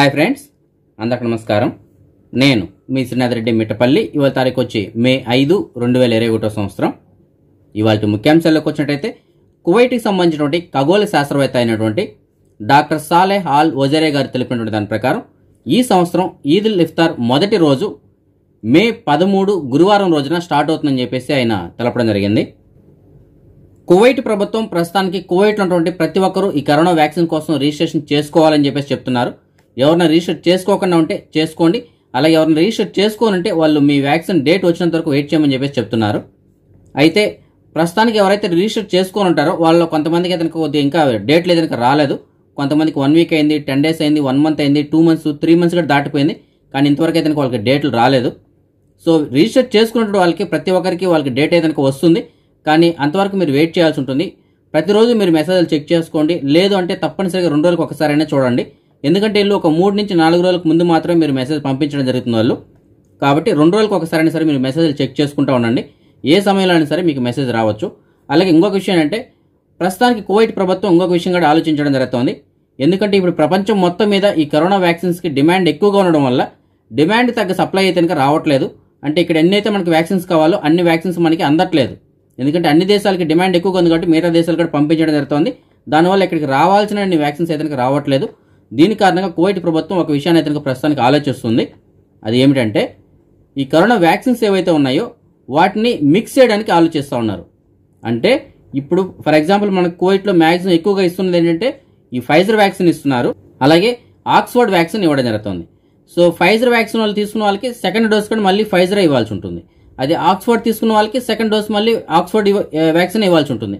hi friends అందరికి నమస్కారం నేను మీ శ్రీనాథరెడ్డి మిట్టపల్లి ఇవాళ తారీఖు వచ్చి మే ఐదు రెండు వేల ఇరవై ఒకటో సంవత్సరం ఇవాళ ముఖ్యాంశాల్లోకి వచ్చినట్టయితే కువైట్కి సంబంధించినటువంటి ఖగోళ శాస్త్రవేత్త అయినటువంటి డాక్టర్ సాలే హాల్ ఓజరే గారు తెలిపినటువంటి దాని ప్రకారం ఈ సంవత్సరం ఉల్ ఇఫ్తార్ మొదటి రోజు మే పదమూడు గురువారం రోజున స్టార్ట్ అవుతుందని చెప్పేసి ఆయన తెలపడం జరిగింది కువైట్ ప్రభుత్వం ప్రస్తుతానికి కువైట్లో ఉన్నటువంటి ప్రతి ఒక్కరూ ఈ కరోనా వ్యాక్సిన్ కోసం రిజిస్ట్రేషన్ చేసుకోవాలని చెప్పేసి చెప్తున్నారు ఎవరైనా రీషర్ట్ చేసుకోకుండా ఉంటే చేసుకోండి అలాగే ఎవరైనా రీషర్ట్ చేసుకోనంటే వాళ్ళు మీ వ్యాక్సిన్ డేట్ వచ్చినంత వరకు వెయిట్ చేయమని చెప్పేసి చెప్తున్నారు అయితే ప్రస్తుతానికి ఎవరైతే రీషర్ట్ చేసుకొని ఉంటారో వాళ్ళు కొంతమందికి అయితే కొద్దిగా ఇంకా డేట్ లేదు కనుక రాలేదు కొంతమందికి వన్ వీక్ అయింది టెన్ డేస్ అయింది వన్ మంత్ అయింది టూ మంత్స్ త్రీ మంత్స్ కూడా దాటిపోయింది కానీ ఇంతవరకు అయితే వాళ్ళకి డేట్లు రాలేదు సో రీసెర్చ్ చేసుకున్నట్టు వాళ్ళకి ప్రతి ఒక్కరికి వాళ్ళకి డేట్ ఏదైనా వస్తుంది కానీ అంతవరకు మీరు వెయిట్ చేయాల్సి ఉంటుంది ప్రతిరోజు మీరు మెసేజ్లు చెక్ చేసుకోండి లేదు అంటే తప్పనిసరిగా రెండు రోజులకు ఒకసారైనా చూడండి ఎందుకంటే వీళ్ళు ఒక మూడు నుంచి నాలుగు రోజులకు ముందు మాత్రమే మీరు మెసేజ్ పంపించడం జరుగుతుంది వాళ్ళు కాబట్టి రెండు రోజులకు ఒకసారి సరే మీరు మెసేజ్లు చెక్ చేసుకుంటూ ఉండండి ఏ సమయంలో అయినా సరే మీకు మెసేజ్ రావచ్చు అలాగే ఇంకొక విషయం ఏంటంటే ప్రస్తుతానికి కోవిడ్ ప్రభుత్వం ఇంకొక విషయం కూడా ఆలోచించడం జరుగుతుంది ఎందుకంటే ఇప్పుడు ప్రపంచం మొత్తం మీద ఈ కరోనా వ్యాక్సిన్స్కి డిమాండ్ ఎక్కువగా ఉండడం వల్ల డిమాండ్ తగ్గ సప్లై అయితే కనుక రావట్లేదు అంటే ఇక్కడ ఎన్నైతే మనకి వ్యాక్సిన్స్ కావాలో అన్ని వ్యాక్సిన్స్ మనకి అందట్లేదు ఎందుకంటే అన్ని దేశాలకి డిమాండ్ ఎక్కువగా ఉంది కాబట్టి మిగతా దేశాలు కూడా పంపించడం జరుగుతుంది దానివల్ల ఇక్కడికి రావాల్సిన అన్ని వ్యాక్సిన్స్ అయితే కనుక రావట్లేదు దీని కారణంగా కువైట్ ప్రభుత్వం ఒక విషయాన్ని అతనికి ప్రస్తుతానికి ఆలోచిస్తుంది అది ఏమిటంటే ఈ కరోనా వ్యాక్సిన్స్ ఏవైతే ఉన్నాయో వాటిని మిక్స్ చేయడానికి ఆలోచిస్తూ ఉన్నారు అంటే ఇప్పుడు ఫర్ ఎగ్జాంపుల్ మనకు కువైట్లో మ్యాక్సిమం ఎక్కువగా ఇస్తున్నది ఏంటంటే ఈ ఫైజర్ వ్యాక్సిన్ ఇస్తున్నారు అలాగే ఆక్స్ఫర్డ్ వ్యాక్సిన్ ఇవ్వడం జరుగుతుంది సో ఫైజర్ వ్యాక్సిన్ వాళ్ళు తీసుకున్న వాళ్ళకి సెకండ్ డోస్ కూడా మళ్ళీ ఫైజర్ ఇవ్వాల్సి ఉంటుంది అది ఆక్స్ఫర్డ్ తీసుకున్న వాళ్ళకి సెకండ్ డోస్ మళ్ళీ ఆక్స్ఫర్డ్ వ్యాక్సిన్ ఇవ్వాల్సి ఉంటుంది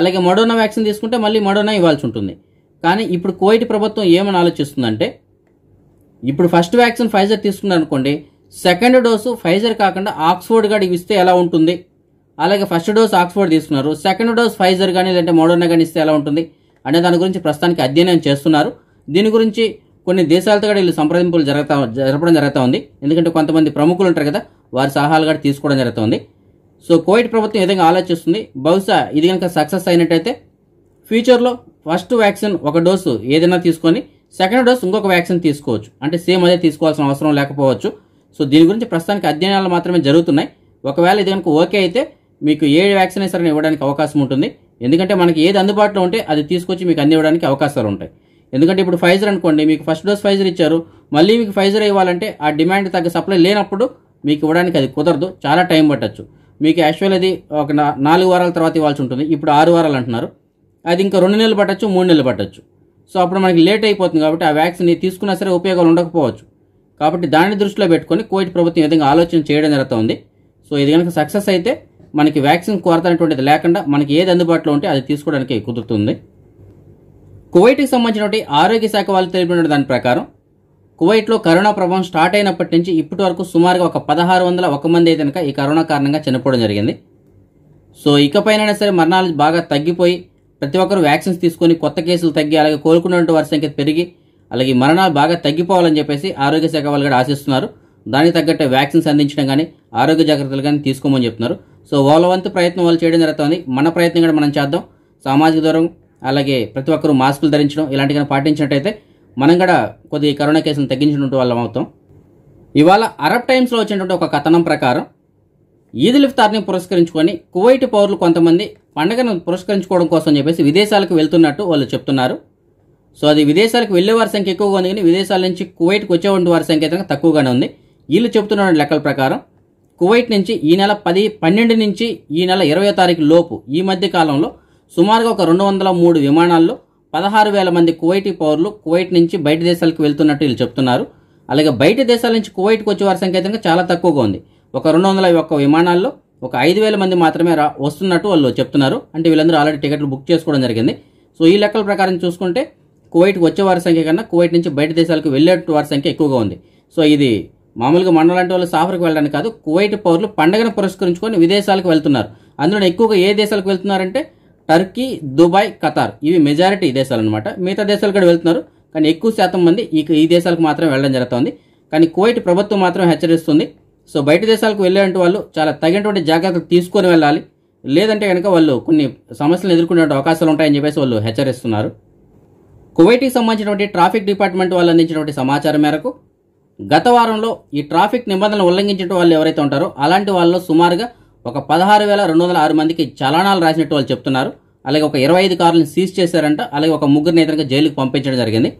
అలాగే మడోనా వ్యాక్సిన్ తీసుకుంటే మళ్ళీ మడోనా ఇవ్వాల్సి ఉంటుంది కానీ ఇప్పుడు కువైట్ ప్రభుత్వం ఏమని ఆలోచిస్తుందంటే ఇప్పుడు ఫస్ట్ వ్యాక్సిన్ ఫైజర్ తీసుకున్నారు అనుకోండి సెకండ్ డోసు ఫైజర్ కాకుండా ఆక్స్ఫోర్డ్ గాడికి ఇస్తే ఎలా ఉంటుంది అలాగే ఫస్ట్ డోస్ ఆక్స్ఫోర్డ్ తీసుకున్నారు సెకండ్ డోస్ ఫైజర్ కానీ లేదంటే మోడర్నా కానీ ఇస్తే ఎలా ఉంటుంది అనే దాని గురించి ప్రస్తుతానికి అధ్యయనం చేస్తున్నారు దీని గురించి కొన్ని దేశాలతో కూడా వీళ్ళు సంప్రదింపులు జరుగుతా జరపడం జరుగుతూ ఉంది ఎందుకంటే కొంతమంది ప్రముఖులు ఉంటారు కదా వారి సలహాలు కూడా తీసుకోవడం జరుగుతుంది సో కోవిడ్ ప్రభుత్వం విధంగా ఆలోచిస్తుంది బహుశా ఇది కనుక సక్సెస్ అయినట్టయితే ఫ్యూచర్లో ఫస్ట్ వ్యాక్సిన్ ఒక డోసు ఏదైనా తీసుకొని సెకండ్ డోస్ ఇంకొక వ్యాక్సిన్ తీసుకోవచ్చు అంటే సేమ్ అదే తీసుకోవాల్సిన అవసరం లేకపోవచ్చు సో దీని గురించి ప్రస్తుతానికి అధ్యయనాలు మాత్రమే జరుగుతున్నాయి ఒకవేళ ఇది కనుక ఓకే అయితే మీకు ఏ వ్యాక్సిన్ అయినా ఇవ్వడానికి అవకాశం ఉంటుంది ఎందుకంటే మనకి ఏది అందుబాటులో ఉంటే అది తీసుకొచ్చి మీకు అందివ్వడానికి అవకాశాలు ఉంటాయి ఎందుకంటే ఇప్పుడు ఫైజర్ అనుకోండి మీకు ఫస్ట్ డోస్ ఫైజర్ ఇచ్చారు మళ్ళీ మీకు ఫైజర్ ఇవ్వాలంటే ఆ డిమాండ్ తగ్గ సప్లై లేనప్పుడు మీకు ఇవ్వడానికి అది కుదరదు చాలా టైం పట్టచ్చు మీకు యాక్చువల్ అది ఒక నాలుగు వారాల తర్వాత ఇవ్వాల్సి ఉంటుంది ఇప్పుడు ఆరు వారాలు అంటున్నారు అది ఇంకా రెండు నెలలు పట్టచ్చు మూడు నెలలు పట్టచ్చు సో అప్పుడు మనకి లేట్ అయిపోతుంది కాబట్టి ఆ వ్యాక్సిన్ తీసుకున్నా సరే ఉపయోగాలు ఉండకపోవచ్చు కాబట్టి దాన్ని దృష్టిలో పెట్టుకొని కోవిడ్ ప్రభుత్వం ఈ విధంగా ఆలోచన చేయడం జరుగుతుంది సో ఇది కనుక సక్సెస్ అయితే మనకి వ్యాక్సిన్ కొరత అనేటువంటిది లేకుండా మనకి ఏది అందుబాటులో ఉంటే అది తీసుకోవడానికి కుదురుతుంది కువైట్కి సంబంధించినటువంటి ఆరోగ్య శాఖ వాళ్ళు తెలిపిన దాని ప్రకారం కువైట్లో కరోనా ప్రభావం స్టార్ట్ అయినప్పటి నుంచి ఇప్పటి వరకు సుమారుగా ఒక పదహారు వందల ఒక మంది అయితే కనుక ఈ కరోనా కారణంగా చనిపోవడం జరిగింది సో ఇకపైన సరే మరణాలు బాగా తగ్గిపోయి ప్రతి ఒక్కరు వ్యాక్సిన్స్ తీసుకొని కొత్త కేసులు తగ్గి అలాగే కోలుకున్నటువంటి వారి సంఖ్య పెరిగి అలాగే మరణాలు బాగా తగ్గిపోవాలని చెప్పేసి ఆరోగ్య శాఖ వాళ్ళు కూడా ఆశిస్తున్నారు దానికి తగ్గట్టు వ్యాక్సిన్స్ అందించడం కానీ ఆరోగ్య జాగ్రత్తలు కానీ తీసుకోమని చెప్తున్నారు సో వాళ్ళ వంతు ప్రయత్నం వాళ్ళు చేయడం జరుగుతుంది మన ప్రయత్నం కూడా మనం చేద్దాం సామాజిక దూరం అలాగే ప్రతి ఒక్కరు మాస్కులు ధరించడం ఇలాంటివి కానీ పాటించినట్టయితే మనం కూడా కొద్దిగా కరోనా కేసులను తగ్గించినటువంటి వాళ్ళం అవుతాం ఇవాళ అరబ్ టైమ్స్లో వచ్చినటువంటి ఒక కథనం ప్రకారం ఈదుల్ ఇఫ్తార్ని పురస్కరించుకొని కువైట్ పౌరులు కొంతమంది పండగను పురస్కరించుకోవడం కోసం చెప్పేసి విదేశాలకు వెళ్తున్నట్టు వాళ్ళు చెప్తున్నారు సో అది విదేశాలకు వెళ్ళే వారి సంఖ్య ఎక్కువగా ఉంది కానీ విదేశాల నుంచి కువైట్కి వంటి వారి సంఖ్య తక్కువగానే ఉంది వీళ్ళు చెప్తున్న లెక్కల ప్రకారం కువైట్ నుంచి ఈ నెల పది పన్నెండు నుంచి ఈ నెల ఇరవై తారీఖు లోపు ఈ మధ్య కాలంలో సుమారుగా ఒక రెండు వందల మూడు విమానాల్లో పదహారు వేల మంది కువైటీ పౌరులు కువైట్ నుంచి బయట దేశాలకు వెళ్తున్నట్టు వీళ్ళు చెప్తున్నారు అలాగే బయట దేశాల నుంచి కువైట్కి వచ్చే వారి సంఖ్య చాలా తక్కువగా ఉంది ఒక రెండు వందల ఒక్క విమానాల్లో ఒక ఐదు వేల మంది మాత్రమే రా వస్తున్నట్టు వాళ్ళు చెప్తున్నారు అంటే వీళ్ళందరూ ఆల్రెడీ టికెట్లు బుక్ చేసుకోవడం జరిగింది సో ఈ లెక్కల ప్రకారం చూసుకుంటే కువైట్కి వచ్చే వారి సంఖ్య కన్నా కువైట్ నుంచి బయట దేశాలకు వెళ్ళే వారి సంఖ్య ఎక్కువగా ఉంది సో ఇది మామూలుగా మండలం లాంటి వాళ్ళు సాఫర్కి వెళ్ళడానికి కాదు కువైట్ పౌరులు పండగను పురస్కరించుకొని విదేశాలకు వెళ్తున్నారు అందులో ఎక్కువగా ఏ దేశాలకు వెళ్తున్నారంటే టర్కీ దుబాయ్ కతార్ ఇవి మెజారిటీ దేశాలు అనమాట మిగతా దేశాలు కూడా వెళ్తున్నారు కానీ ఎక్కువ శాతం మంది ఈ ఈ దేశాలకు మాత్రం వెళ్ళడం జరుగుతుంది కానీ కువైట్ ప్రభుత్వం మాత్రం హెచ్చరిస్తుంది సో బయట దేశాలకు వెళ్ళేటువంటి వాళ్ళు చాలా తగినటువంటి జాగ్రత్తలు తీసుకొని వెళ్ళాలి లేదంటే కనుక వాళ్ళు కొన్ని సమస్యలు ఎదుర్కొనే అవకాశాలు ఉంటాయని చెప్పేసి వాళ్ళు హెచ్చరిస్తున్నారు కువైట్కి సంబంధించినటువంటి ట్రాఫిక్ డిపార్ట్మెంట్ వాళ్ళు అందించినటువంటి సమాచారం మేరకు గత వారంలో ఈ ట్రాఫిక్ నిబంధనలు ఉల్లంఘించిన వాళ్ళు ఎవరైతే ఉంటారో అలాంటి వాళ్ళలో సుమారుగా ఒక పదహారు వేల రెండు వందల ఆరు మందికి చలానాలు రాసినట్టు వాళ్ళు చెప్తున్నారు అలాగే ఒక ఇరవై ఐదు కార్లను సీజ్ చేశారంట అలాగే ఒక ముగ్గురిని ఇతనికి జైలుకు పంపించడం జరిగింది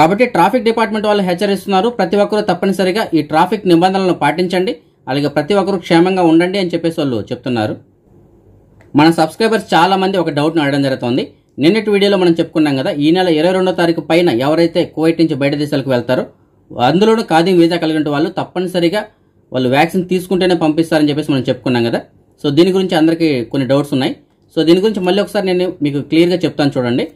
కాబట్టి ట్రాఫిక్ డిపార్ట్మెంట్ వాళ్ళు హెచ్చరిస్తున్నారు ప్రతి ఒక్కరూ తప్పనిసరిగా ఈ ట్రాఫిక్ నిబంధనలను పాటించండి అలాగే ప్రతి ఒక్కరూ క్షేమంగా ఉండండి అని చెప్పేసి వాళ్ళు చెప్తున్నారు మన సబ్స్క్రైబర్స్ చాలామంది ఒక డౌట్ను అడగడం జరుగుతుంది నిన్నటి వీడియోలో మనం చెప్పుకున్నాం కదా ఈ నెల ఇరవై రెండో తారీఖు పైన ఎవరైతే కువైట్ నుంచి బయట దేశాలకు వెళ్తారో అందులోనూ ఖాదీ వీసా కలిగిన వాళ్ళు తప్పనిసరిగా వాళ్ళు వ్యాక్సిన్ తీసుకుంటేనే పంపిస్తారని చెప్పేసి మనం చెప్పుకున్నాం కదా సో దీని గురించి అందరికీ కొన్ని డౌట్స్ ఉన్నాయి సో దీని గురించి మళ్ళీ ఒకసారి నేను మీకు క్లియర్గా చెప్తాను చూడండి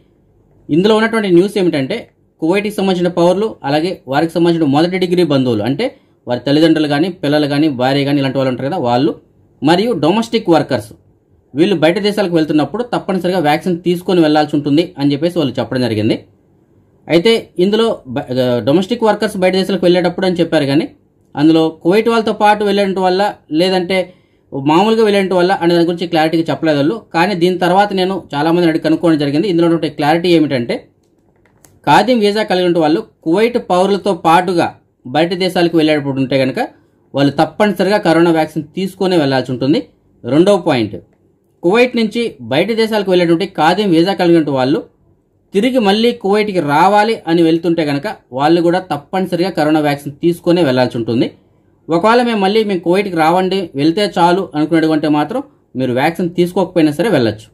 ఇందులో ఉన్నటువంటి న్యూస్ ఏమిటంటే కువైట్కి సంబంధించిన పౌరులు అలాగే వారికి సంబంధించిన మొదటి డిగ్రీ బంధువులు అంటే వారి తల్లిదండ్రులు కానీ పిల్లలు కానీ భార్య కానీ ఇలాంటి వాళ్ళు ఉంటారు కదా వాళ్ళు మరియు డొమెస్టిక్ వర్కర్స్ వీళ్ళు బయట దేశాలకు వెళ్తున్నప్పుడు తప్పనిసరిగా వ్యాక్సిన్ తీసుకొని వెళ్లాల్సి ఉంటుంది అని చెప్పేసి వాళ్ళు చెప్పడం జరిగింది అయితే ఇందులో డొమెస్టిక్ వర్కర్స్ బయట దేశాలకు వెళ్ళేటప్పుడు అని చెప్పారు కానీ అందులో కువైట్ వాళ్ళతో పాటు వెళ్ళేట వల్ల లేదంటే మామూలుగా వెళ్ళేట వల్ల అనే దాని గురించి క్లారిటీగా చెప్పలేదు వాళ్ళు కానీ దీని తర్వాత నేను చాలామందిని అడిగి కనుక్కోవడం జరిగింది ఇందులో క్లారిటీ ఏమిటంటే ఖాదీం వీసా కలిగిన వాళ్ళు కువైట్ పౌరులతో పాటుగా బయట దేశాలకు వెళ్ళేటప్పుడు ఉంటే కనుక వాళ్ళు తప్పనిసరిగా కరోనా వ్యాక్సిన్ తీసుకునే వెళ్లాల్సి ఉంటుంది రెండవ పాయింట్ కువైట్ నుంచి బయట దేశాలకు వెళ్ళేటువంటి ఖాదీం వీసా కలిగిన వాళ్ళు తిరిగి మళ్ళీ కువైట్కి రావాలి అని వెళ్తుంటే కనుక వాళ్ళు కూడా తప్పనిసరిగా కరోనా వ్యాక్సిన్ తీసుకునే వెళ్లాల్సి ఉంటుంది ఒకవేళ మేము మళ్ళీ మేము కువైట్కి రావండి వెళ్తే చాలు అనుకునేటువంటి మాత్రం మీరు వ్యాక్సిన్ తీసుకోకపోయినా సరే వెళ్ళచ్చు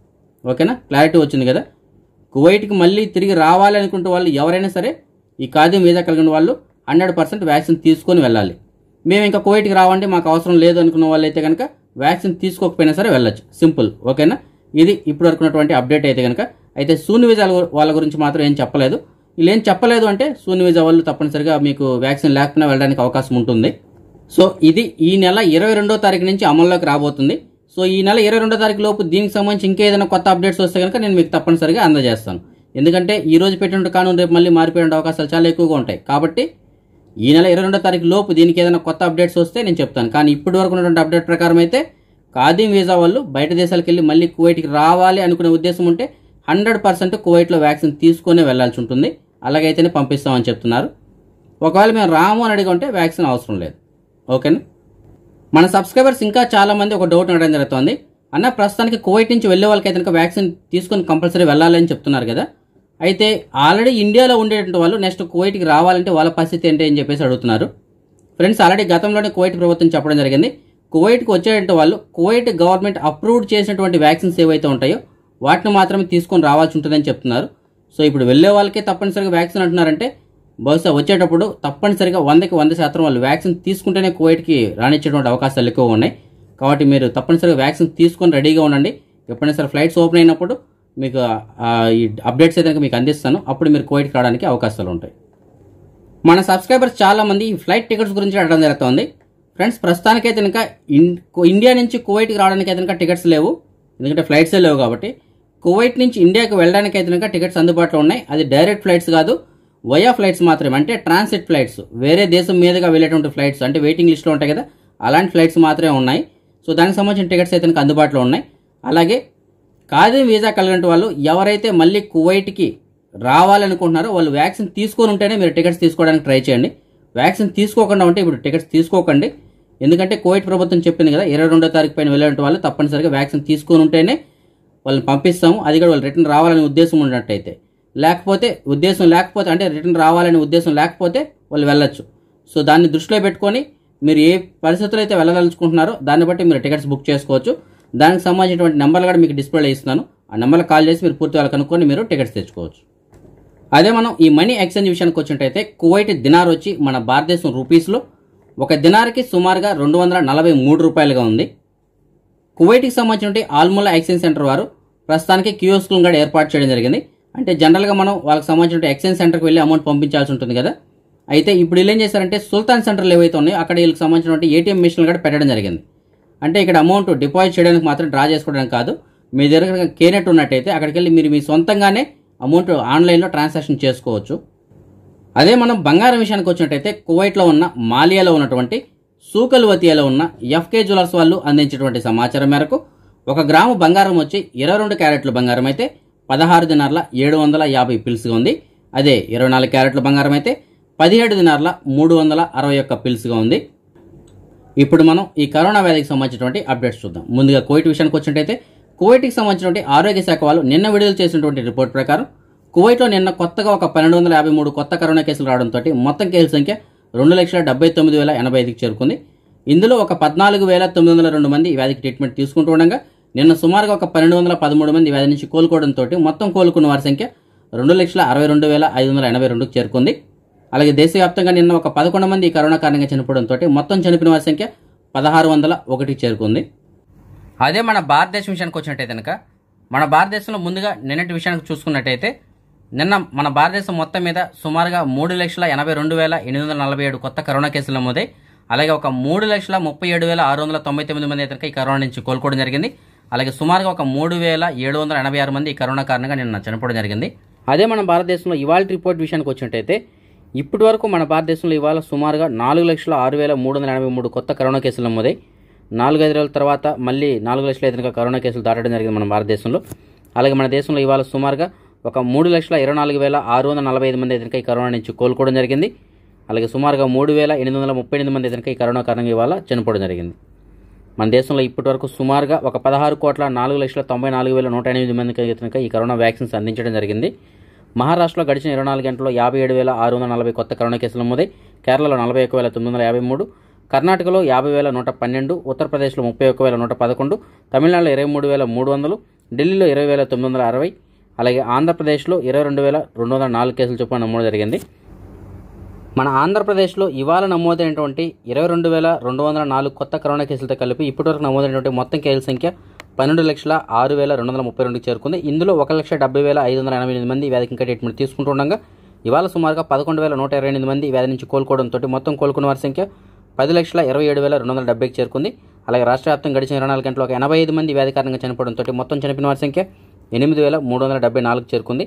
ఓకేనా క్లారిటీ వచ్చింది కదా కువైట్కి మళ్ళీ తిరిగి రావాలనుకుంటే వాళ్ళు ఎవరైనా సరే ఈ కాదు మీద కలిగిన వాళ్ళు హండ్రెడ్ పర్సెంట్ వ్యాక్సిన్ తీసుకొని వెళ్ళాలి మేము ఇంకా కువైట్కి రావండి మాకు అవసరం లేదు అనుకున్న వాళ్ళు అయితే కనుక వ్యాక్సిన్ తీసుకోకపోయినా సరే వెళ్ళచ్చు సింపుల్ ఓకేనా ఇది ఇప్పుడు వరకున్నటువంటి అప్డేట్ అయితే కనుక అయితే శూన్య వీజా వాళ్ళ గురించి మాత్రం ఏం చెప్పలేదు వీళ్ళు ఏం చెప్పలేదు అంటే శూన్య వీజా వాళ్ళు తప్పనిసరిగా మీకు వ్యాక్సిన్ లేకపోయినా వెళ్ళడానికి అవకాశం ఉంటుంది సో ఇది ఈ నెల ఇరవై రెండో తారీఖు నుంచి అమల్లోకి రాబోతుంది సో ఈ నెల ఇరవై రెండో తారీఖు లోపు దీనికి సంబంధించి ఇంకేదైనా కొత్త అప్డేట్స్ వస్తే కనుక నేను మీకు తప్పనిసరిగా అందజేస్తాను ఎందుకంటే ఈ రోజు పెట్టిన కానూను రేపు మళ్ళీ మారిపోయే అవకాశాలు చాలా ఎక్కువగా ఉంటాయి కాబట్టి ఈ నెల ఇరవై రెండో తారీఖు లోపు దీనికి ఏదైనా కొత్త అప్డేట్స్ వస్తే నేను చెప్తాను కానీ ఇప్పటి వరకు ఉన్నటువంటి అప్డేట్ ప్రకారం అయితే ఖాదీం వీసా వాళ్ళు బయట దేశాలకు వెళ్ళి మళ్ళీ కువైట్కి రావాలి అనుకునే ఉద్దేశం ఉంటే హండ్రెడ్ పర్సెంట్ కువైట్లో వ్యాక్సిన్ తీసుకునే వెళ్లాల్సి ఉంటుంది అలాగైతేనే పంపిస్తామని చెప్తున్నారు ఒకవేళ మేము రాము అని అడిగి ఉంటే వ్యాక్సిన్ అవసరం లేదు ఓకేనా మన సబ్స్క్రైబర్స్ ఇంకా చాలా మంది ఒక డౌట్ ఉండడం జరుగుతుంది అన్న ప్రస్తుతానికి కోవిడ్ నుంచి వెళ్ళే వాళ్ళకి అయితే వ్యాక్సిన్ తీసుకొని కంపల్సరీ వెళ్ళాలని చెప్తున్నారు కదా అయితే ఆల్రెడీ ఇండియాలో ఉండేటువంటి వాళ్ళు నెక్స్ట్ కోవిడ్కి రావాలంటే వాళ్ళ పరిస్థితి ఏంటి అని చెప్పేసి అడుగుతున్నారు ఫ్రెండ్స్ ఆల్రెడీ గతంలోనే కోవిడ్ ప్రభుత్వం చెప్పడం జరిగింది కోవిడ్కి వచ్చేటువంటి వాళ్ళు కోవిడ్ గవర్నమెంట్ అప్రూవ్డ్ చేసినటువంటి వ్యాక్సిన్స్ ఏవైతే ఉంటాయో వాటిని మాత్రమే తీసుకొని రావాల్సి ఉంటుందని చెప్తున్నారు సో ఇప్పుడు వెళ్ళే వాళ్ళకే తప్పనిసరిగా వ్యాక్సిన్ అంటున్నారంటే బహుశా వచ్చేటప్పుడు తప్పనిసరిగా వందకి వంద శాతం వాళ్ళు వ్యాక్సిన్ తీసుకుంటేనే కోవిడ్కి రాణించేటువంటి అవకాశాలు ఎక్కువ ఉన్నాయి కాబట్టి మీరు తప్పనిసరిగా వ్యాక్సిన్ తీసుకొని రెడీగా ఉండండి ఎప్పుడైనా సరే ఫ్లైట్స్ ఓపెన్ అయినప్పుడు మీకు ఈ అప్డేట్స్ అయితే మీకు అందిస్తాను అప్పుడు మీరు కోవిడ్కి రావడానికి అవకాశాలు ఉంటాయి మన సబ్స్క్రైబర్స్ చాలామంది ఈ ఫ్లైట్ టికెట్స్ గురించి అడగడం జరుగుతుంది ఫ్రెండ్స్ ప్రస్తుతానికైతే ఇంకా ఇండియా నుంచి కువైట్కి రావడానికి అయితే టికెట్స్ లేవు ఎందుకంటే ఫ్లైట్సే లేవు కాబట్టి కువైట్ నుంచి ఇండియాకి వెళ్ళడానికి అయితే టికెట్స్ అందుబాటులో ఉన్నాయి అది డైరెక్ట్ ఫ్లైట్స్ కాదు వయా ఫ్లైట్స్ మాత్రమే అంటే ట్రాన్సిట్ ఫ్లైట్స్ వేరే దేశం మీదుగా వెళ్ళేటువంటి ఫ్లైట్స్ అంటే వెయిటింగ్ లిస్ట్లో ఉంటాయి కదా అలాంటి ఫ్లైట్స్ మాత్రమే ఉన్నాయి సో దానికి సంబంధించిన టికెట్స్ అయితే అందుబాటులో ఉన్నాయి అలాగే ఖాదీ వీజా కలిగిన వాళ్ళు ఎవరైతే మళ్ళీ కువైట్కి రావాలనుకుంటున్నారో వాళ్ళు వ్యాక్సిన్ తీసుకొని ఉంటేనే మీరు టికెట్స్ తీసుకోవడానికి ట్రై చేయండి వ్యాక్సిన్ తీసుకోకుండా ఉంటే ఇప్పుడు టికెట్స్ తీసుకోకండి ఎందుకంటే కోవిడ్ ప్రభుత్వం చెప్పింది కదా ఇరవై రెండో తారీఖు పైన వెళ్ళేటువంటి వాళ్ళు తప్పనిసరిగా వ్యాక్సిన్ తీసుకొని ఉంటేనే వాళ్ళని పంపిస్తాము అది కూడా వాళ్ళు రిటర్న్ రావాలనే ఉద్దేశం ఉన్నట్టయితే లేకపోతే ఉద్దేశం లేకపోతే అంటే రిటర్న్ రావాలనే ఉద్దేశం లేకపోతే వాళ్ళు వెళ్ళొచ్చు సో దాన్ని దృష్టిలో పెట్టుకొని మీరు ఏ పరిస్థితులు అయితే వెళ్ళదలుచుకుంటున్నారో దాన్ని బట్టి మీరు టికెట్స్ బుక్ చేసుకోవచ్చు దానికి సంబంధించినటువంటి నెంబర్లు కూడా మీకు డిస్ప్లేలో ఇస్తున్నాను ఆ నెంబర్లు కాల్ చేసి మీరు పూర్తి వాళ్ళు కనుక్కొని మీరు టికెట్స్ తెచ్చుకోవచ్చు అదే మనం ఈ మనీ ఎక్స్చేంజ్ విషయానికి వచ్చినట్టయితే కువైట్ దినార్ వచ్చి మన భారతదేశం రూపీస్లో ఒక దినార్కి సుమారుగా రెండు వందల నలభై మూడు రూపాయలుగా ఉంది కువైట్కి సంబంధించిన ఆల్మూలా ఎక్స్చేంజ్ సెంటర్ వారు ప్రస్తుతానికి క్యూఎస్కులను కూడా ఏర్పాటు చేయడం జరిగింది అంటే జనరల్గా మనం వాళ్ళకి సంబంధించిన ఎక్స్చేంజ్ సెంటర్కి వెళ్ళి అమౌంట్ పంపించాల్సి ఉంటుంది కదా అయితే ఇప్పుడు వీళ్ళు ఏం చేశారంటే సుల్తాన్ సెంటర్లు ఏవైతే ఉన్నాయో అక్కడ వీళ్ళకి సంబంధించినటువంటి ఏటీఎం మిషన్లు కూడా పెట్టడం జరిగింది అంటే ఇక్కడ అమౌంట్ డిపాజిట్ చేయడానికి మాత్రం డ్రా చేసుకోవడానికి కాదు మీ దగ్గర కేనెట్ ఉన్నట్టయితే అక్కడికి వెళ్ళి మీరు మీ సొంతంగానే అమౌంట్ ఆన్లైన్లో ట్రాన్సాక్షన్ చేసుకోవచ్చు అదే మనం బంగారం విషయానికి వచ్చినట్టయితే కువైట్లో ఉన్న మాలియాలో ఉన్నటువంటి సూకల్వతియాలో ఉన్న ఎఫ్కే జ్యువెలర్స్ వాళ్ళు అందించినటువంటి సమాచారం మేరకు ఒక గ్రాము బంగారం వచ్చి ఇరవై రెండు క్యారెట్లు బంగారం అయితే పదహారు దినార్ల ఏడు వందల యాభై పిల్స్గా ఉంది అదే ఇరవై నాలుగు క్యారెట్ల బంగారం అయితే పదిహేడు దినార్ల మూడు వందల అరవై ఒక్క పిల్స్గా ఉంది ఇప్పుడు మనం ఈ కరోనా వ్యాధికి సంబంధించినటువంటి అప్డేట్స్ చూద్దాం ముందుగా కోవిడ్ విషయానికి వచ్చినట్టయితే కువైట్కి సంబంధించినటువంటి ఆరోగ్య శాఖ వాళ్ళు నిన్న విడుదల చేసినటువంటి రిపోర్ట్ ప్రకారం కువైట్లో నిన్న కొత్తగా ఒక పన్నెండు వందల యాభై మూడు కొత్త కరోనా కేసులు రావడంతో మొత్తం కేసుల సంఖ్య రెండు లక్షల డెబ్బై తొమ్మిది వేల ఎనభై ఐదుకి చేరుకుంది ఇందులో ఒక పద్నాలుగు వేల తొమ్మిది వందల రెండు మంది వ్యాధికి ట్రీట్మెంట్ తీసుకుంటూ ఉండగా నిన్న సుమారుగా ఒక పన్నెండు వందల పదమూడు మంది వ్యాధి నుంచి కోలుకోవడంతో మొత్తం కోలుకున్న వారి సంఖ్య రెండు లక్షల అరవై రెండు వేల ఐదు వందల ఎనభై రెండుకు చేరుకుంది అలాగే దేశవ్యాప్తంగా నిన్న ఒక పదకొండు మంది కరోనా కారణంగా చనిపోవడంతో మొత్తం చనిపోయిన వారి సంఖ్య పదహారు వందల ఒకటికి చేరుకుంది అదే మన భారతదేశం విషయానికి వచ్చినట్టయితే కనుక మన భారతదేశంలో ముందుగా నిన్నటి విషయానికి చూసుకున్నట్టయితే నిన్న మన భారతదేశం మొత్తం మీద సుమారుగా మూడు లక్షల ఎనభై రెండు వేల ఎనిమిది వందల నలభై ఏడు కొత్త కరోనా కేసులు నమోదై అలాగే ఒక మూడు లక్షల ముప్పై ఏడు వేల ఆరు వందల తొంభై తొమ్మిది మంది అయితే ఈ కరోనా నుంచి కోలుకోవడం జరిగింది అలాగే సుమారుగా ఒక మూడు వేల ఏడు వందల ఎనభై ఆరు మంది కరోనా కారణంగా నిన్న చనిపోవడం జరిగింది అదే మన భారతదేశంలో ఇవాళ రిపోర్ట్ విషయానికి వచ్చినట్టయితే ఇప్పటి వరకు మన భారతదేశంలో ఇవాళ సుమారుగా నాలుగు లక్షల ఆరు వేల మూడు వందల ఎనభై మూడు కొత్త కరోనా కేసులు నమోదాయి ఐదు రోజుల తర్వాత మళ్ళీ నాలుగు లక్షల ఎదురుగా కరోనా కేసులు దాటడం జరిగింది మన భారతదేశంలో అలాగే మన దేశంలో ఇవాళ సుమారుగా ఒక మూడు లక్షల ఇరవై నాలుగు వేల ఆరు వందల నలభై ఐదు మంది ఎదురుగా ఈ కరోనా నుంచి కోలుకోవడం జరిగింది అలాగే సుమారుగా మూడు వేల ఎనిమిది వందల ముప్పై ఎనిమిది మంది ఎదురుగా ఈ కరోనా కారణంగా ఇవాళ చనిపోవడం జరిగింది మన దేశంలో ఇప్పటి వరకు సుమారుగా ఒక పదహారు కోట్ల నాలుగు లక్షల తొంభై నాలుగు వేల నూట ఎనిమిది మందికి కనుక ఈ కరోనా వ్యాక్సిన్స్ అందించడం జరిగింది మహారాష్ట్రలో గడిచిన ఇరవై నాలుగు గంటల్లో యాభై ఏడు వేల ఆరు వందల నలభై కొత్త కరోనా కేసులు నమోదై కేరళలో నలభై ఒక వేల తొమ్మిది వందల యాభై మూడు కర్ణాటకలో యాభై వేల నూట పన్నెండు ఉత్తరప్రదేశ్లో ముప్పై ఒక వేల నూట పదకొండు తమిళనాడులో ఇరవై మూడు వేల మూడు వందలు ఢిల్లీలో ఇరవై వేల తొమ్మిది వందల అరవై అలాగే ఆంధ్రప్రదేశ్లో ఇరవై రెండు వేల రెండు వందల నాలుగు కేసులు చొప్పున నమోదు జరిగింది మన ఆంధ్రప్రదేశ్లో ఇవాళ నమోదైనటువంటి ఇరవై రెండు వేల రెండు వందల నాలుగు కొత్త కరోనా కేసులతో కలిపి ఇప్పటివరకు నమోదైనటువంటి మొత్తం కేసుల సంఖ్య పన్నెండు లక్షల ఆరు వేల రెండు వందల ముప్పై రెండుకి చేరుకుంది ఇందులో ఒక లక్ష డెబ్బై వేల ఐదు వందల ఎనభై ఎనిమిది మంది వ్యాధి ఇంకా ట్రీట్మెంట్ తీసుకుంటుండగా ఇవాళ సుమారుగా పదకొండు వేల నూట ఇరవై ఎనిమిది మంది వ్యాధి నుంచి కోలుకోవడంతో మొత్తం కోలుకున్న వారి సంఖ్య పది లక్షల ఇరవై ఏడు వేల రెండు వందల డెబ్బైకి చేరుకుంది అలాగే రాష్ట్ర వ్యాప్తంగా గడిచిన ఇరవై నాలుగు గంటలు ఒక ఎనభై ఐదు మంది వ్యాధి కారణంగా చనిపోవడంతో మొత్తం చనిపోయిన వారి సంఖ్య ఎనిమిది వేల మూడు వందల డెబ్బై నాలుగు చేరుకుంది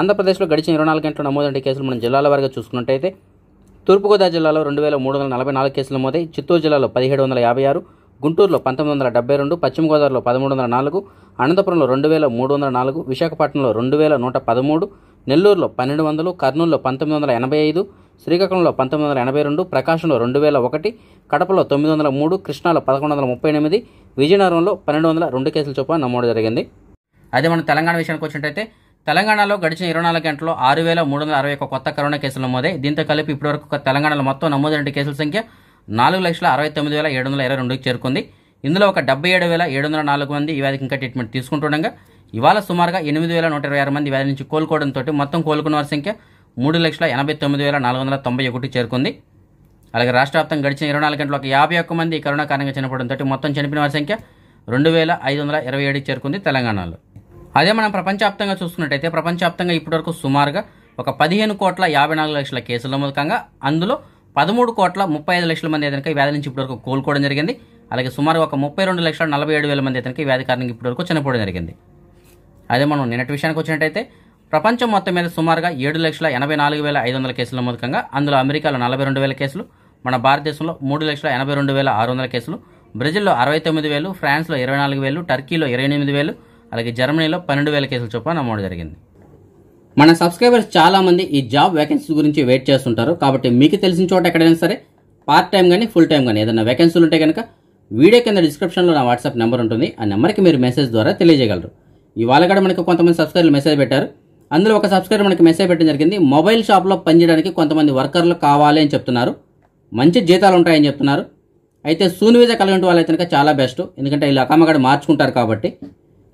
ఆంధ్రప్రదేశ్లో గడిచిన ఇరవై నాలుగు గంటలు నమోదైన కేసులు మనం జిల్లాల వారిగా చూసుకున్నట్టయితే తూర్పుగోదావరి జిల్లాలో రెండు వేల మూడు వందల నలభై నాలుగు కేసులు నమోదై చిత్తూరు జిల్లాలో పదిహేడు వందల యాభై ఆరు గుంటూరులో పంతొమ్మిది వందల డెబ్బై రెండు పశ్చిమ గోదావరిలో పదమూడు వందల నాలుగు అనంతపురంలో రెండు వేల మూడు వందల నాలుగు విశాఖపట్నంలో రెండు వేల నూట పదమూడు నెల్లూరులో పన్నెండు వందలు కర్నూలులో పంతొమ్మిది వందల ఎనభై ఐదు శ్రీకాకుళంలో పంతొమ్మిది వందల ఎనభై రెండు ప్రకాశంలో రెండు వేల ఒకటి కడపలో తొమ్మిది వందల మూడు కృష్ణాలో పదకొండు వందల ముప్పై ఎనిమిది విజయనగరంలో పన్నెండు వందల రెండు కేసుల చొప్పున నమోదు జరిగింది అదే మన తెలంగాణ విషయానికి వచ్చినట్టయితే తెలంగాణలో గడిచిన ఇరవై నాలుగు గంటల్లో ఆరు వేల మూడు వందల అరవై ఒక కొత్త కరోనా కేసులు నమోదాయి దీంతో కలిపి ఇప్పటివరకు తెలంగాణలో మొత్తం నమోదైన కేసుల సంఖ్య నాలుగు లక్షల అరవై తొమ్మిది వేల ఏడు వందల ఇరవై రెండుకి చేరుకుంది ఇందులో ఒక డెబ్బై ఏడు వేల ఏడు వందల నాలుగు మంది ఈ వ్యాధికి ఇంకా ట్రీట్మెంట్ తీసుకుంటుండగా ఇవాళ సుమారుగా ఎనిమిది వేల నూట ఇరవై ఆరు మంది వ్యాధి నుంచి కోలుకోవడంతో మొత్తం కోలుకున్న వారి సంఖ్య మూడు లక్షల ఎనభై తొమ్మిది వేల నాలుగు వందల తొంభై ఒకటి చేరుకుంది అలాగే రాష్ట్ర వ్యాప్తంగా గడిచిన ఇరవై నాలుగు గంటలు ఒక యాభై ఒక్క మంది కరోనా కారణంగా చనిపోవడంతో మొత్తం చనిపోయిన వారి సంఖ్య రెండు వేల ఐదు వందల ఇరవై ఏడుకి చేరుకుంది తెలంగాణలో అదే మనం ప్రపంచవ్యాప్తంగా చూసుకున్నట్టయితే ప్రపంచవ్యాప్తంగా ఇప్పటివరకు సుమారుగా ఒక పదిహేను కోట్ల యాభై నాలుగు లక్షల కేసుల మూలకంగా అందులో పదమూడు కోట్ల ముప్పై ఐదు లక్షల మంది అయితే వ్యాధి నుంచి ఇప్పటివరకు కోలుకోవడం జరిగింది అలాగే సుమారుగా ఒక ముప్పై రెండు లక్షల నలభై ఏడు వేల మంది అయితే వ్యాధి కారణంగా ఇప్పటివరకు చనిపోవడం జరిగింది అదే మనం నిన్నటి విషయానికి వచ్చినట్టయితే ప్రపంచం మొత్తం మీద సుమారుగా ఏడు లక్షల ఎనభై నాలుగు వేల ఐదు వందల కేసుల మూలకంగా అందులో అమెరికాలో నలభై రెండు వేల కేసులు మన భారతదేశంలో మూడు లక్షల ఎనభై రెండు వేల ఆరు వందల కేసులు బ్రెజిల్లో అరవై తొమ్మిది వేలు ఫ్రాన్స్లో ఇరవై నాలుగు వేలు టర్కీలో ఇరవై ఎనిమిది వేలు అలాగే జర్మనీలో పన్నెండు వేల కేసుల చొప్పున నమోదు జరిగింది మన సబ్స్క్రైబర్స్ చాలామంది ఈ జాబ్ వేకెన్సీ గురించి వెయిట్ చేస్తుంటారు కాబట్టి మీకు తెలిసిన చోట ఎక్కడైనా సరే పార్ట్ టైం కానీ ఫుల్ టైం కానీ ఏదైనా వేకెన్సీలు ఉంటే కనుక వీడియో కింద డిస్క్రిప్షన్లో నా వాట్సాప్ నెంబర్ ఉంటుంది ఆ నెంబర్కి మీరు మెసేజ్ ద్వారా తెలియజేయగలరు ఇవాళ కూడా మనకు కొంతమంది సబ్స్క్రైబర్లు మెసేజ్ పెట్టారు అందులో ఒక సబ్స్క్రైబర్ మనకి మెసేజ్ పెట్టడం జరిగింది మొబైల్ షాప్లో పనిచేయడానికి కొంతమంది వర్కర్లు కావాలి అని చెప్తున్నారు మంచి జీతాలు ఉంటాయని చెప్తున్నారు అయితే సూన్ వీజా కలిగిన వాళ్ళు కనుక చాలా బెస్ట్ ఎందుకంటే వీళ్ళు అకామగాడు మార్చుకుంటారు కాబట్టి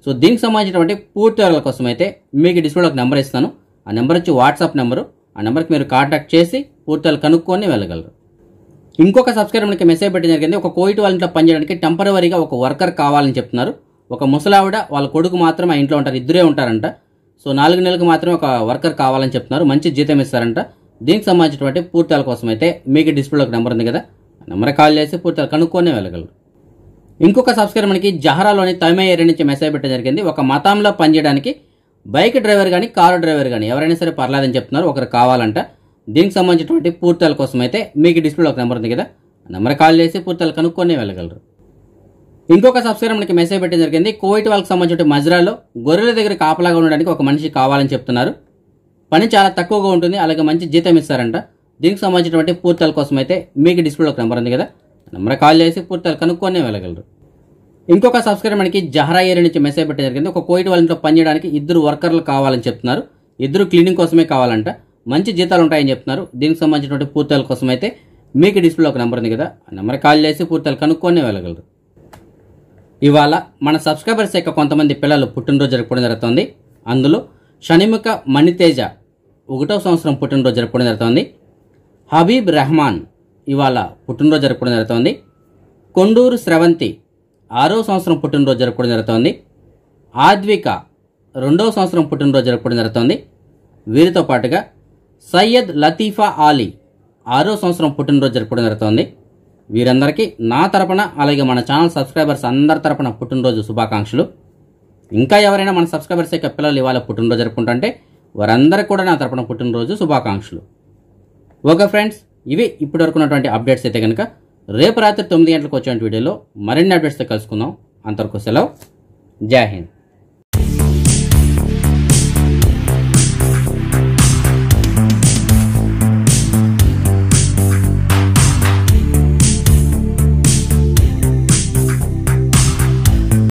సో దీనికి సంబంధించినటువంటి పూర్తి వివరాల కోసం అయితే మీకు డిస్ప్లేలో ఒక నెంబర్ ఇస్తాను ఆ నెంబర్ వచ్చి వాట్సాప్ నెంబరు ఆ నెంబర్కి మీరు కాంటాక్ట్ చేసి పూర్తి కనుక్కొని వెళ్ళగలరు ఇంకొక సబ్స్క్రైబర్కి మెసేజ్ పెట్టడం జరిగింది ఒక కోయిట్ వాళ్ళ ఇంట్లో పనిచేయడానికి టెంపరీగా ఒక వర్కర్ కావాలని చెప్తున్నారు ఒక ముసలావిడ వాళ్ళ కొడుకు మాత్రం ఆ ఇంట్లో ఉంటారు ఇద్దరే ఉంటారంట సో నాలుగు నెలలకు మాత్రమే ఒక వర్కర్ కావాలని చెప్తున్నారు మంచి జీతం ఇస్తారంట దీనికి సంబంధించినటువంటి పూర్తాల కోసం అయితే మీకు డిస్ప్లేలో ఒక నెంబర్ ఉంది కదా నెంబర్ కాల్ చేసి పూర్తి కనుక్కొని వెళ్ళగలరు ఇంకొక సబ్స్క్రైబర్ మనకి జహరాలోని తమిళ ఏరియా నుంచి మెసేజ్ పెట్టడం జరిగింది ఒక మతంలో పనిచేయడానికి బైక్ డ్రైవర్ కానీ కారు డ్రైవర్ కానీ ఎవరైనా సరే పర్లేదని చెప్తున్నారు ఒకరు కావాలంట దీనికి సంబంధించినటువంటి పూర్తాల కోసం అయితే మీకు డిస్ప్లేలో ఒక నెంబర్ ఉంది కదా నెంబర్ కాల్ చేసి పూర్తాలు కనుక్కొని వెళ్ళగలరు ఇంకొక సబ్స్క్రైబర్ మనకి మెసేజ్ పెట్టడం జరిగింది కోవిడ్ వాళ్ళకి సంబంధించిన మజ్రాలో గొర్రెల దగ్గర కాపలాగా ఉండడానికి ఒక మనిషి కావాలని చెప్తున్నారు పని చాలా తక్కువగా ఉంటుంది అలాగే మంచి జీతం ఇస్తారంట దీనికి సంబంధించినటువంటి పూర్తాల కోసం అయితే మీకు డిస్ప్లేలో ఒక నెంబర్ ఉంది కదా నెంబర్ కాల్ చేసి పూర్తిగా కనుక్కొని వెళ్ళగలరు ఇంకొక సబ్స్క్రైబర్ మనకి జహరా ఏరియా నుంచి మెసేజ్ పెట్టే జరిగింది ఒక కోయిట్ వాళ్ళ ఇంట్లో పనిచేయడానికి ఇద్దరు వర్కర్లు కావాలని చెప్తున్నారు ఇద్దరు క్లీనింగ్ కోసమే కావాలంట మంచి జీతాలు ఉంటాయని చెప్తున్నారు దీనికి సంబంధించినటువంటి పూర్తాల కోసం అయితే మీకు డిస్ప్లే ఒక నెంబర్ ఉంది కదా ఆ నెంబర్ కాల్ చేసి పూర్తాలు కనుక్కొనే వెళ్ళగలరు ఇవాళ మన సబ్స్క్రైబర్స్ యొక్క కొంతమంది పిల్లలు పుట్టినరోజు జరుపుకోవడం జరుగుతుంది అందులో షణిముఖ మణితేజ ఒకటో సంవత్సరం పుట్టినరోజు జరుపుకోవడం జరుగుతుంది హబీబ్ రెహమాన్ ఇవాళ పుట్టినరోజు జరుపుకోవడం జరుగుతోంది కొండూరు స్రవంతి ఆరో సంవత్సరం పుట్టినరోజు జరుపుకోవడం జరుగుతోంది ఆద్విక రెండో సంవత్సరం పుట్టినరోజు జరుపుకోవడం జరుగుతోంది వీరితో పాటుగా సయ్యద్ లతీఫా ఆలీ ఆరో సంవత్సరం పుట్టినరోజు జరుపుకోవడం జరుగుతోంది వీరందరికీ నా తరపున అలాగే మన ఛానల్ సబ్స్క్రైబర్స్ అందరి తరపున పుట్టినరోజు శుభాకాంక్షలు ఇంకా ఎవరైనా మన సబ్స్క్రైబర్స్ యొక్క పిల్లలు ఇవాళ పుట్టినరోజు జరుపుకుంటుంటే వారందరికీ కూడా నా తరపున పుట్టినరోజు శుభాకాంక్షలు ఓకే ఫ్రెండ్స్ ఇవి ఇప్పటి వరకు ఉన్నటువంటి అప్డేట్స్ అయితే కనుక రేపు రాత్రి తొమ్మిది గంటలకు వచ్చేటువంటి వీడియోలో మరిన్ని అప్డేట్స్తో కలుసుకుందాం అంతవరకు సెలవు జై హింద్